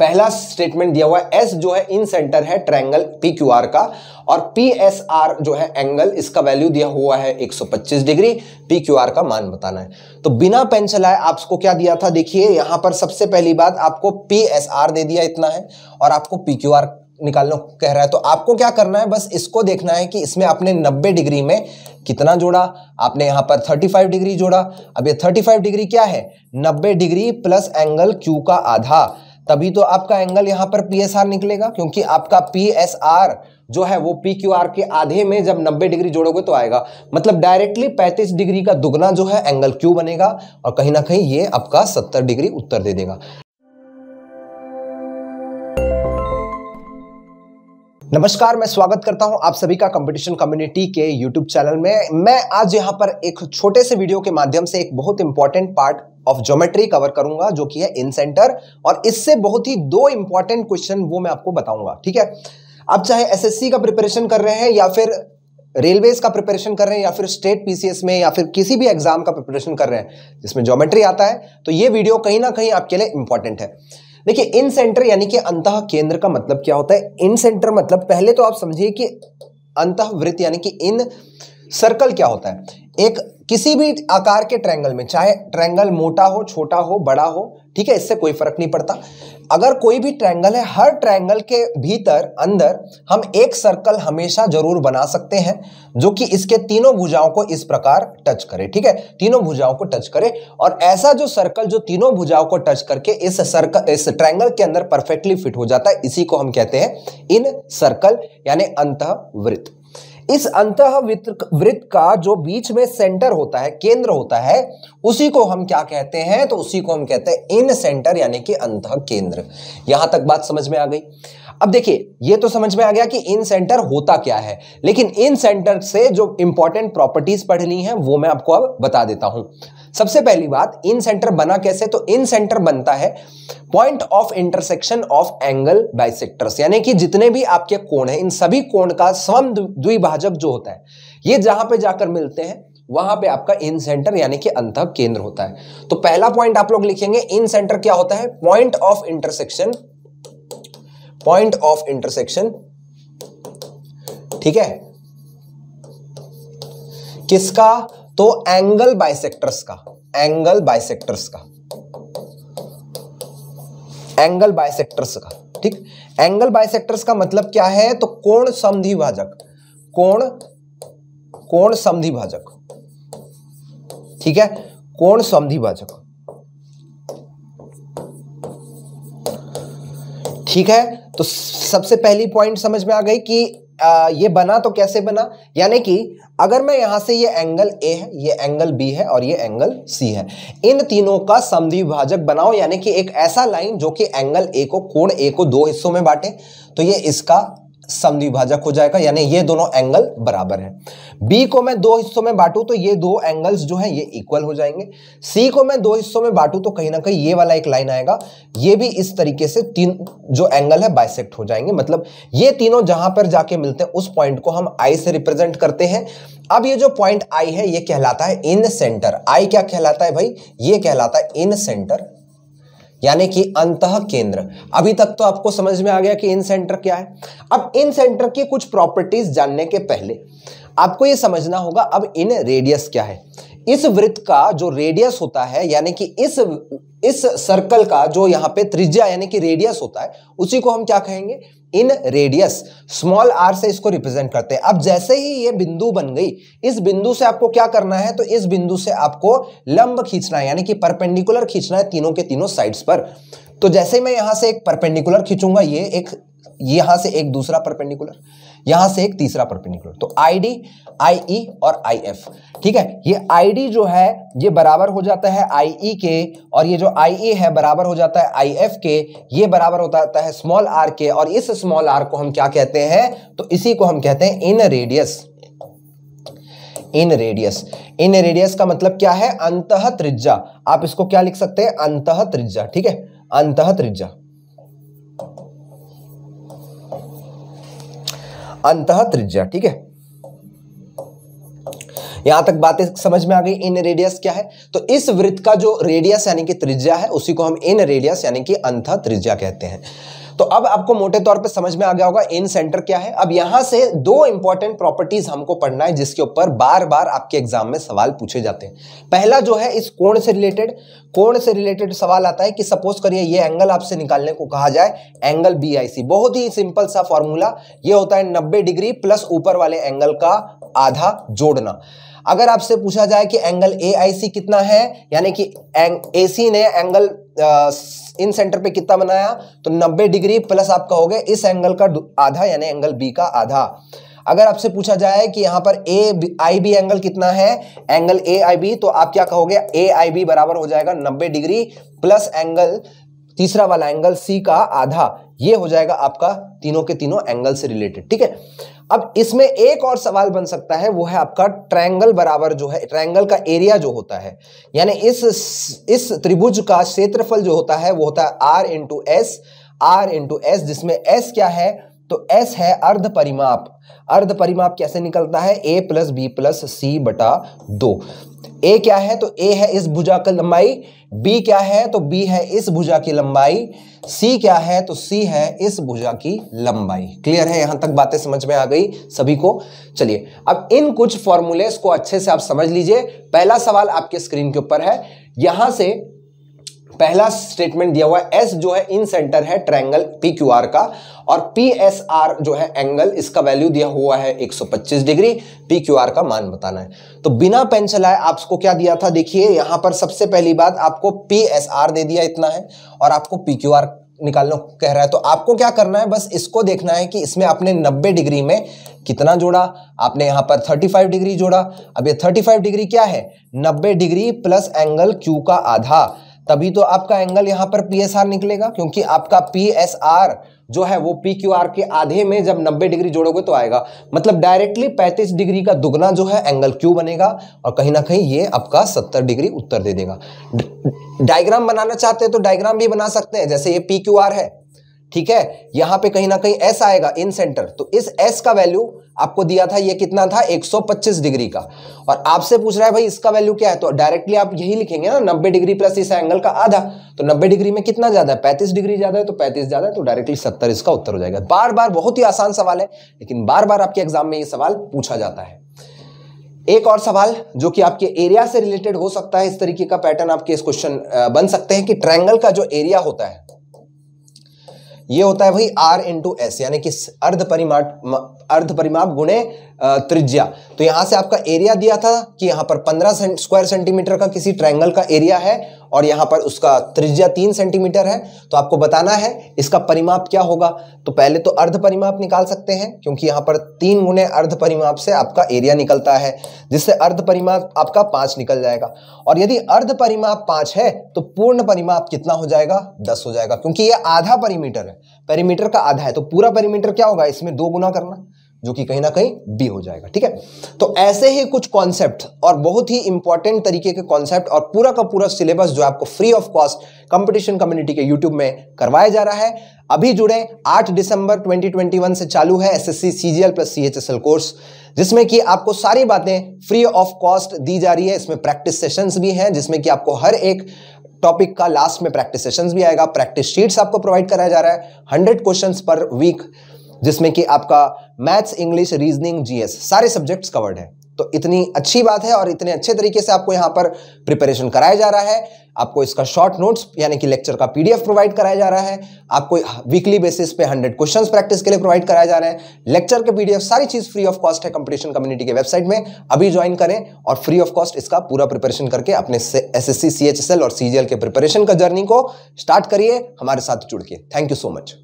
पहला स्टेटमेंट दिया हुआ है एस जो है इन सेंटर है ट्रायंगल पी क्यू आर का और पी एस आर जो है एंगल इसका वैल्यू दिया हुआ है 125 डिग्री पी क्यू आर का मान बताना है तो बिना पेन चलाए आपको क्या दिया था देखिए यहां पर सबसे पहली बात आपको पी एस आर दे दिया इतना है और आपको पी क्यू आर निकालना कह रहा है तो आपको क्या करना है बस इसको देखना है कि इसमें आपने 90 डिग्री में कितना जोड़ा आपने यहां पर 35 डिग्री जोड़ा अब ये 35 डिग्री क्या है 90 डिग्री प्लस एंगल क्यू का आधा तभी तो आपका एंगल यहाँ पर पी निकलेगा क्योंकि आपका पी जो है वो पी के आधे में जब 90 डिग्री जोड़ोगे तो आएगा मतलब डायरेक्टली 35 डिग्री का दुगना जो है एंगल क्यू बनेगा और कहीं ना कहीं ये आपका 70 डिग्री उत्तर दे देगा नमस्कार मैं स्वागत करता हूं आप सभी का कंपटीशन कम्युनिटी के यूट्यूब चैनल में मैं आज यहां पर एक छोटे से वीडियो के माध्यम से एक बहुत important part of geometry cover करूंगा जो कि है इन सेंटर और इससे बहुत ही दो इंपॉर्टेंट क्वेश्चन वो मैं आपको बताऊंगा ठीक है आप चाहे एस का प्रिपरेशन कर रहे हैं या फिर रेलवेज का प्रिपरेशन कर रहे हैं या फिर स्टेट पीसीएस में या फिर किसी भी एग्जाम का प्रिपरेशन कर रहे हैं जिसमें ज्योमेट्री आता है तो ये वीडियो कहीं ना कहीं आपके लिए इंपॉर्टेंट है देखिए इन सेंटर यानी कि अंत केंद्र का मतलब क्या होता है इन सेंटर मतलब पहले तो आप समझिए कि अंत वृत्त यानी कि इन सर्कल क्या होता है एक किसी भी आकार के ट्रैंगल में चाहे ट्रैंगल मोटा हो छोटा हो बड़ा हो ठीक है इससे कोई फर्क नहीं पड़ता अगर कोई भी ट्रैंगल है हर ट्रैंगल के भीतर अंदर हम एक सर्कल हमेशा जरूर बना सकते हैं जो कि इसके तीनों भुजाओं को इस प्रकार टच करे ठीक है तीनों भुजाओं को टच करे और ऐसा जो सर्कल जो तीनों भुजाओं को टच करके इस सर्कल इस ट्रैंगल के अंदर परफेक्टली फिट हो जाता है इसी को हम कहते हैं इन सर्कल यानी अंत वृत्त इस अंत वृत्त का जो बीच में सेंटर होता है केंद्र होता है उसी को हम क्या कहते हैं तो उसी को हम कहते हैं इन सेंटर यानी कि अंत केंद्र यहां तक बात समझ में आ गई अब देखिए ये तो समझ में आ गया कि इन सेंटर होता क्या है लेकिन इन सेंटर से जो इंपॉर्टेंट प्रॉपर्टीज पढ़नी है वो मैं आपको अब बता देता हूं सबसे पहली बात इन सेंटर बना कैसे तो इन सेंटर बनता है point of intersection of angle bisectors यानी कि जितने भी आपके कोण है इन सभी कोण का स्वम द्विभाजक जो होता है ये जहां पे जाकर मिलते हैं वहां पे आपका इन सेंटर यानी कि अंत केंद्र होता है तो पहला पॉइंट आप लोग लिखेंगे इन सेंटर क्या होता है point of intersection point of intersection ठीक है किसका तो एंगल बाइसेक्टर्स का एंगल बाइसेक्टर्स का एंगल बाइसेक्टर्स का ठीक एंगल बाइसेक्टर्स का मतलब क्या है तो कोण समधि भाजक कोण कोण समधि भाजक ठीक है कोण समधि भाजक ठीक है तो सबसे पहली पॉइंट समझ में आ गई कि आ, ये बना तो कैसे बना यानी कि अगर मैं यहां से ये एंगल ए है ये एंगल बी है और ये एंगल सी है इन तीनों का समद्विभाजक बनाओ यानी कि एक ऐसा लाइन जो कि एंगल ए को कोण ए को दो हिस्सों में बांटे तो ये इसका समद्विभाजक हो जाएगा यानी ये दोनों एंगल बराबर हैं बी को मैं दो हिस्सों में बांटू तो ये दो एंगल्स जो हैं ये इक्वल हो जाएंगे सी को मैं दो हिस्सों में बांटू तो कहीं ना कहीं ये वाला एक लाइन आएगा ये भी इस तरीके से तीन जो एंगल है बाइसेक्ट हो जाएंगे मतलब ये तीनों जहां पर जाके मिलते हैं उस पॉइंट को हम आई से रिप्रेजेंट करते हैं अब ये जो पॉइंट आई है ये कहलाता है इन सेंटर आई क्या कहलाता है भाई ये कहलाता है इन सेंटर यानी कि अंत केंद्र अभी तक तो आपको समझ में आ गया कि इन सेंटर क्या है अब इन सेंटर की कुछ प्रॉपर्टीज जानने के पहले आपको यह समझना होगा अब इन रेडियस क्या है इस वृत्त का जो रेडियस होता है यानी कि इस इस सर्कल का जो यहाँ पे त्रिज्या यानी कि रेडियस होता है उसी को हम क्या कहेंगे इन रेडियस स्मॉल आर से इसको रिप्रेजेंट करते हैं अब जैसे ही ये बिंदु बन गई इस बिंदु से आपको क्या करना है तो इस बिंदु से आपको लंब खींचना है यानी कि परपेंडिकुलर खींचना है तीनों के तीनों साइड्स पर तो जैसे मैं यहां से एक परपेंडिकुलर खींचूंगा ये एक यहां से एक दूसरा परपेंडिकुलर यहां से एक तीसरा परपेंडिकुलर तो आई डी आई ई और आई एफ ठीक है ये आई डी जो है ये बराबर हो जाता है आई ई e के और ये जो आई ई e है बराबर हो जाता है आई एफ के ये बराबर हो जाता है स्मॉल आर के और इस स्मॉल आर को हम क्या कहते हैं तो इसी को हम कहते हैं इन रेडियस इन रेडियस इन रेडियस का मतलब क्या है अंत त्रिज्या आप इसको क्या लिख सकते हैं अंत त्रिज्या ठीक है अंत त्रिज्या अंत त्रिज्या ठीक है यहां तक बातें समझ में आ गई इन रेडियस क्या है तो इस वृत्त का जो रेडियस यानी कि त्रिज्या है उसी को हम इन रेडियस यानी कि अंत त्रिज्या कहते हैं तो अब आपको मोटे तौर पे समझ में आ गया होगा इन सेंटर क्या है अब यहां से दो इंपॉर्टेंट प्रॉपर्टीज हमको पढ़ना है जिसके ऊपर बार बार आपके एग्जाम में सवाल पूछे जाते हैं पहला जो है इस कोण से रिलेटेड कोण से रिलेटेड सवाल आता है कि सपोज करिए ये एंगल आपसे निकालने को कहा जाए एंगल बी बहुत ही सिंपल सा फॉर्मूला यह होता है नब्बे डिग्री प्लस ऊपर वाले एंगल का आधा जोड़ना अगर आपसे पूछा जाए कि एंगल ए कितना है यानी कि ए ने एंगल इन सेंटर पे कितना बनाया तो 90 डिग्री प्लस आप कहोगे इस एंगल का आधा यानी एंगल बी का आधा अगर आपसे पूछा जाए कि यहाँ पर ए आई बी एंगल कितना है एंगल ए आई बी तो आप क्या कहोगे ए आई बी बराबर हो जाएगा 90 डिग्री प्लस एंगल तीसरा वाला एंगल सी का आधा ये हो जाएगा आपका तीनों के तीनों एंगल से रिलेटेड ठीक है अब इसमें एक और सवाल बन सकता है वो है आपका ट्रायंगल बराबर जो है ट्रायंगल का एरिया जो होता है यानी इस इस त्रिभुज का क्षेत्रफल जो होता है वो होता है are into S R into S जिसमें एस क्या है तो एस है अर्ध परिमाप अर्ध परिमाप कैसे निकलता है ए प्लस बी प्लस सी बटा दो ए क्या है तो ए है इस भुजा की लंबाई बी क्या है तो बी है इस भुजा की लंबाई सी क्या है तो सी है इस भुजा की लंबाई क्लियर है यहां तक बातें समझ में आ गई सभी को चलिए अब इन कुछ फॉर्मूलेस को अच्छे से आप समझ लीजिए पहला सवाल आपके स्क्रीन के ऊपर है यहां से पहला स्टेटमेंट दिया हुआ है एस जो है इन सेंटर है ट्रायंगल पी क्यू आर का और पी एस आर जो है एंगल इसका वैल्यू दिया हुआ है 125 डिग्री पी क्यू आर का मान बताना है तो बिना पेन चलाए आपको क्या दिया था देखिए यहां पर सबसे पहली बात आपको पी एस आर दे दिया इतना है और आपको पी क्यू आर निकालना कह रहा है तो आपको क्या करना है बस इसको देखना है कि इसमें आपने 90 डिग्री में कितना जोड़ा आपने यहां पर 35 डिग्री जोड़ा अब ये 35 डिग्री क्या है 90 डिग्री प्लस एंगल क्यू का आधा तभी तो आपका एंगल यहां पर पी निकलेगा क्योंकि आपका पी जो है वो पी के आधे में जब 90 डिग्री जोड़ोगे तो आएगा मतलब डायरेक्टली 35 डिग्री का दुगना जो है एंगल क्यू बनेगा और कहीं ना कहीं ये आपका 70 डिग्री उत्तर दे देगा डायग्राम बनाना चाहते हैं तो डायग्राम भी बना सकते हैं जैसे ये पी है ठीक है यहां पे कहीं ना कहीं एस आएगा इन सेंटर तो इस एस का वैल्यू आपको दिया था ये कितना था 125 डिग्री का और आपसे पूछ रहा है भाई इसका वैल्यू क्या है तो डायरेक्टली आप यही लिखेंगे ना 90 डिग्री प्लस इस एंगल का आधा तो 90 डिग्री में कितना ज्यादा है 35 डिग्री ज्यादा है तो 35 ज्यादा है तो डायरेक्टली 70 इसका उत्तर हो जाएगा बार बार बहुत ही आसान सवाल है लेकिन बार बार आपके एग्जाम में ये सवाल पूछा जाता है एक और सवाल जो कि आपके एरिया से रिलेटेड हो सकता है इस तरीके का पैटर्न आपके इस क्वेश्चन बन सकते हैं कि ट्रायंगल का जो एरिया होता है ये होता है भाई आर इंटू एस यानी कि अर्ध परिमाप अर्ध परिमाप गुणे त्रिज्या तो यहां से आपका एरिया दिया था कि यहां पर 15 स्क्वायर सेंटीमीटर का किसी ट्रायंगल का एरिया है और यहां पर उसका त्रिज्या तीन सेंटीमीटर है तो आपको बताना है इसका परिमाप क्या होगा तो पहले तो अर्ध परिमाप निकाल सकते हैं क्योंकि यहां पर तीन गुणे अर्ध परिमाप से आपका एरिया निकलता है जिससे अर्ध परिमाप आपका पांच निकल जाएगा और यदि अर्ध परिमाप पांच है तो पूर्ण परिमाप कितना हो जाएगा दस हो जाएगा क्योंकि यह आधा परिमीटर है है पेरीमीटर का आधा है तो पूरा पेरीमीटर क्या होगा इसमें दो गुना करना जो कि कहीं ना कहीं बी हो जाएगा ठीक है तो ऐसे ही कुछ कॉन्सेप्ट और बहुत ही इंपॉर्टेंट तरीके के कॉन्सेप्ट और पूरा का पूरा सिलेबस जो आपको free of cost competition community के यूट्यूब में करवाया जा रहा है अभी जुड़े 8 दिसंबर 2021 से चालू है SSC CGL plus CHSL course जिसमें कि आपको सारी बातें फ्री ऑफ कॉस्ट दी जा रही है इसमें प्रैक्टिस सेशंस भी हैं जिसमें कि आपको हर एक टॉपिक का लास्ट में प्रैक्टिस सेशंस भी आएगा प्रैक्टिस शीट्स आपको प्रोवाइड कराया जा रहा है हंड्रेड क्वेश्चन पर वीक जिसमें कि आपका मैथ्स इंग्लिश रीजनिंग जीएस सारे सब्जेक्ट्स कवर्ड है तो इतनी अच्छी बात है और इतने अच्छे तरीके से आपको यहाँ पर प्रिपरेशन कराया जा रहा है आपको इसका शॉर्ट नोट्स यानी कि लेक्चर का पीडीएफ प्रोवाइड कराया जा रहा है आपको वीकली बेसिस पे 100 क्वेश्चंस प्रैक्टिस के लिए प्रोवाइड कराया जा रहा है लेक्चर के पीडीएफ सारी चीज फ्री ऑफ कॉस्ट है कंपटीशन कम्युनिटी के वेबसाइट में अभी ज्वाइन करें और फ्री ऑफ कॉस्ट इसका पूरा प्रिपरेशन करके अपने एस एस और सीजीएल के प्रिपरेशन का जर्नी को स्टार्ट करिए हमारे साथ जुड़ के थैंक यू सो मच